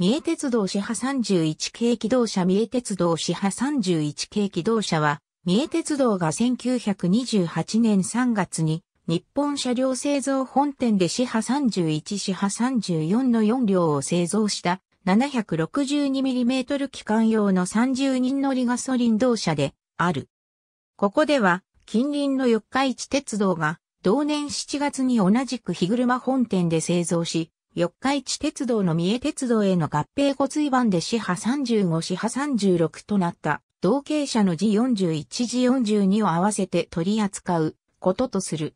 三重鉄道支派31系機動車三重鉄道支派31系機動車は、三重鉄道が1928年3月に日本車両製造本店で支派31支派34の4両を製造した 762mm 機関用の30人乗りガソリン動車である。ここでは近隣の四日市鉄道が同年7月に同じく日車本店で製造し、四日市鉄道の三重鉄道への合併後追版で支波35支波36となった、同型車の字41時42を合わせて取り扱うこととする。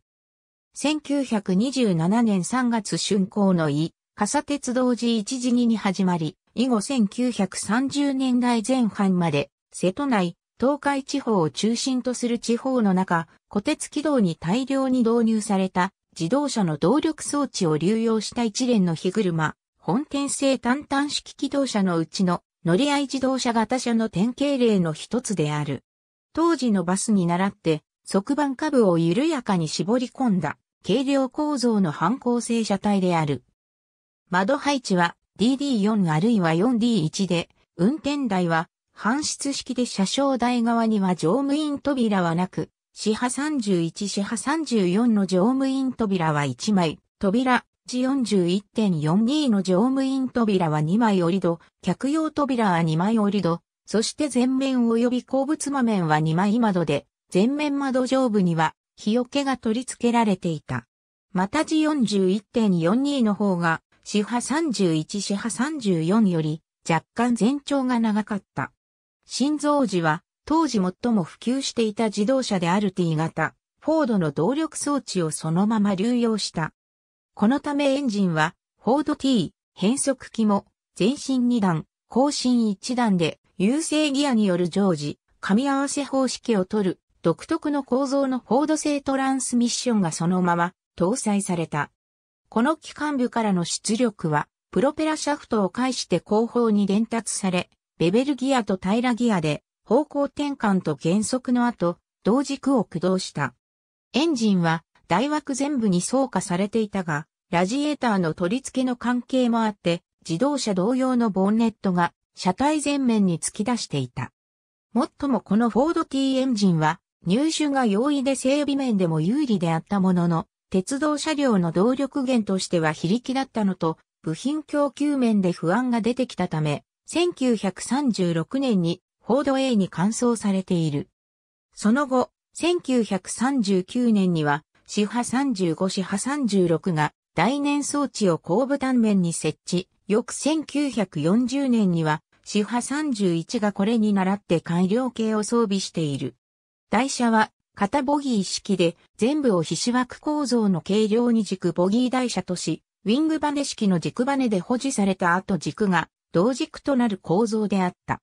1927年3月竣工のい笠鉄道時。1時2に始まり、以後1930年代前半まで、瀬戸内、東海地方を中心とする地方の中、小鉄軌道に大量に導入された自動車の動力装置を流用した一連の火車、本転製単単式機動車のうちの乗り合い自動車型車の典型例の一つである。当時のバスに倣って側板下部を緩やかに絞り込んだ軽量構造の反抗性車体である。窓配置は DD4 あるいは 4D1 で、運転台は搬出式で車掌台側には乗務員扉はなく、支派31支派34の乗務員扉は1枚、扉、41.42の乗務員扉は2枚折り戸、客用扉は2枚折り戸、そして前面及び後物間面は2枚窓で、前面窓上部には日よけが取り付けられていた。また字41.42の方が、支派31支派34より若干全長が長かった。心臓時は当時最も普及していた自動車である T 型、フォードの動力装置をそのまま流用した。このためエンジンは、フォード T、変速機も、前進2段、後進1段で、優勢ギアによる常時、噛み合わせ方式を取る、独特の構造のフォード製トランスミッションがそのまま、搭載された。この機関部からの出力は、プロペラシャフトを介して後方に伝達され、ベベルギアと平らギアで方向転換と減速の後、同軸を駆動した。エンジンは大枠全部に装化されていたが、ラジエーターの取り付けの関係もあって、自動車同様のボンネットが車体前面に突き出していた。もっともこのフォード T エンジンは入手が容易で整備面でも有利であったものの、鉄道車両の動力源としては非力だったのと、部品供給面で不安が出てきたため、1936年にフォード A に換装されている。その後、1939年には、市波35市波36が大年装置を後部断面に設置。翌1940年には、市波31がこれに倣って改良系を装備している。台車は、肩ボギー式で、全部を皮脂枠構造の軽量に軸ボギー台車とし、ウィングバネ式の軸バネで保持された後軸が、同軸となる構造であった。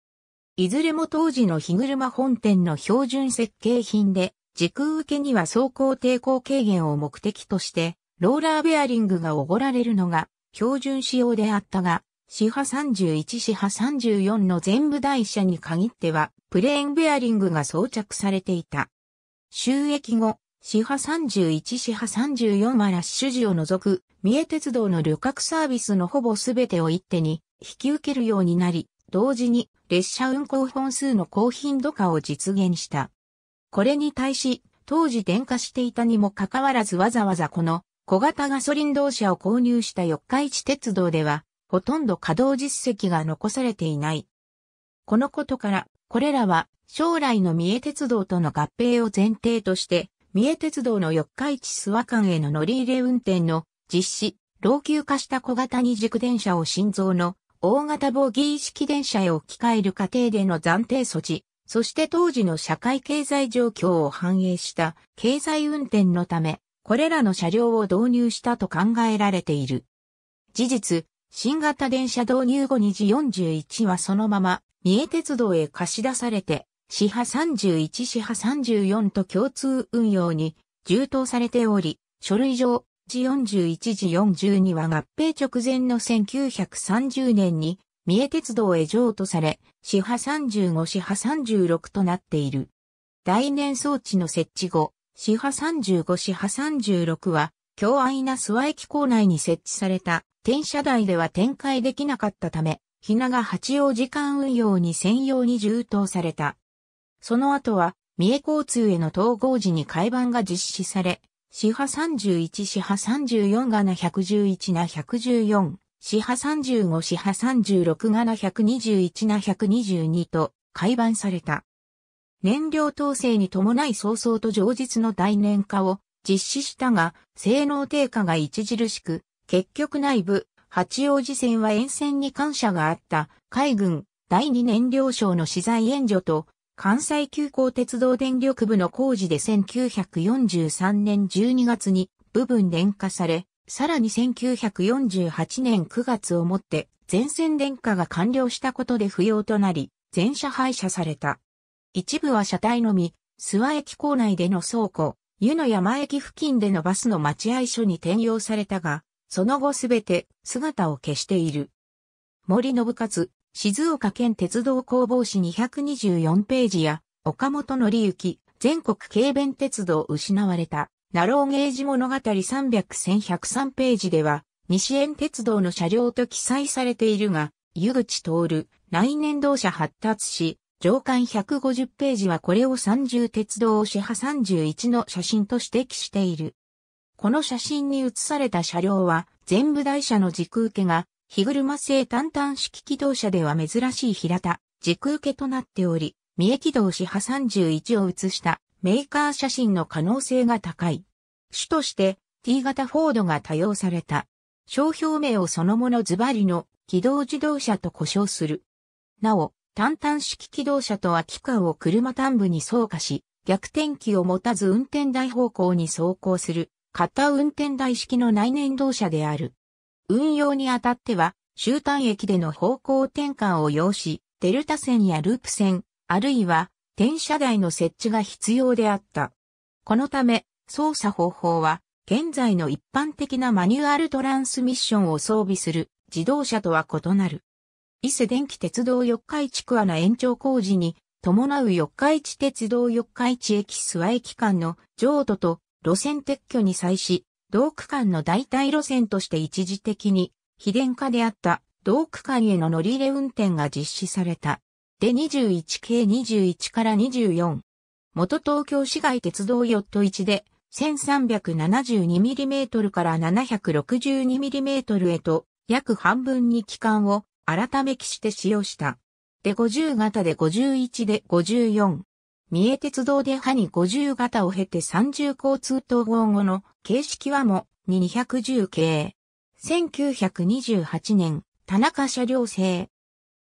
いずれも当時の日車本店の標準設計品で、時空受けには走行抵抗軽減を目的として、ローラーベアリングがおごられるのが標準仕様であったが、市販31市販34の全部台車に限っては、プレーンベアリングが装着されていた。収益後、市販31市販34はラッシュ時を除く、三重鉄道の旅客サービスのほぼすべてを一手に引き受けるようになり、同時に列車運行本数の高頻度化を実現した。これに対し、当時電化していたにもかかわらずわざわざこの小型ガソリン動車を購入した四日市鉄道では、ほとんど稼働実績が残されていない。このことから、これらは将来の三重鉄道との合併を前提として、三重鉄道の四日市諏訪間への乗り入れ運転の実施、老朽化した小型二軸電車を心臓の大型ボギー式電車へ置き換える過程での暫定措置、そして当時の社会経済状況を反映した経済運転のため、これらの車両を導入したと考えられている。事実、新型電車導入後2時41はそのまま、三重鉄道へ貸し出されて、市派31市派34と共通運用に充当されており、書類上、時41時42は合併直前の1930年に三重鉄道へ譲渡され、支波35支波36となっている。大年装置の設置後、支波35支波36は、京アイナ諏訪駅構内に設置された転車台では展開できなかったため、ひなが八王子間運用に専用に充当された。その後は、三重交通への統合時に改版が実施され、死波31死波34がな111な114、死波35死波36がな121な122と改版された。燃料統制に伴い早々と上実の大年化を実施したが、性能低下が著しく、結局内部、八王子線は沿線に感謝があった、海軍、第二燃料省の資材援助と、関西急行鉄道電力部の工事で1943年12月に部分電化され、さらに1948年9月をもって全線電化が完了したことで不要となり、全車廃車された。一部は車体のみ、諏訪駅構内での倉庫、湯の山駅付近でのバスの待合所に転用されたが、その後すべて姿を消している。森信勝、静岡県鉄道工房誌224ページや、岡本則之、全国軽便鉄道失われた、ナローゲージ物語300 1103ページでは、西園鉄道の車両と記載されているが、湯口徹、来年同社発達し、上巻150ページはこれを30鉄道を支派31の写真と指摘している。この写真に写された車両は、全部台車の軸受けが日車製単単式機動車では珍しい平田、軸受けとなっており、三重軌動四波31を写したメーカー写真の可能性が高い。主として T 型フォードが多用された。商標名をそのものズバリの軌道自動車と呼称する。なお、単単式機動車とは機関を車端部に走化し、逆転機を持たず運転台方向に走行する、型運転台式の内燃動車である。運用にあたっては、終端駅での方向転換を要し、デルタ線やループ線、あるいは転車台の設置が必要であった。このため、操作方法は、現在の一般的なマニュアルトランスミッションを装備する自動車とは異なる。伊勢電気鉄道四日市区穴延長工事に伴う四日市鉄道四日市駅諏訪駅間の譲渡と路線撤去に際し、同区間の代替路線として一時的に、非電化であった同区間への乗り入れ運転が実施された。で21系21から24。元東京市街鉄道ヨット1で 1372mm から 762mm へと約半分に期間を改め期して使用した。で50型で51で54。三重鉄道で歯に50型を経て30交通統合後の形式はも2 210系。1928年、田中車両制。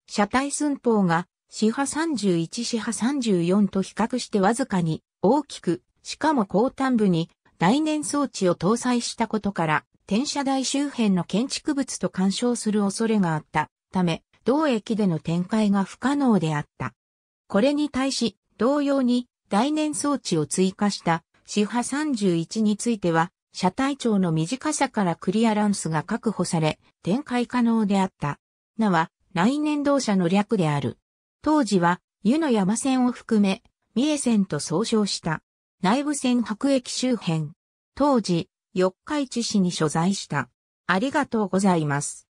車体寸法が、市波31市波34と比較してわずかに大きく、しかも後端部に来年装置を搭載したことから、転車台周辺の建築物と干渉する恐れがあったため、同駅での展開が不可能であった。これに対し、同様に大年装置を追加したシ波31については、車体長の短さからクリアランスが確保され、展開可能であった。名は、来年同社の略である。当時は、湯の山線を含め、三重線と総称した。内部線白駅周辺。当時、四日市市に所在した。ありがとうございます。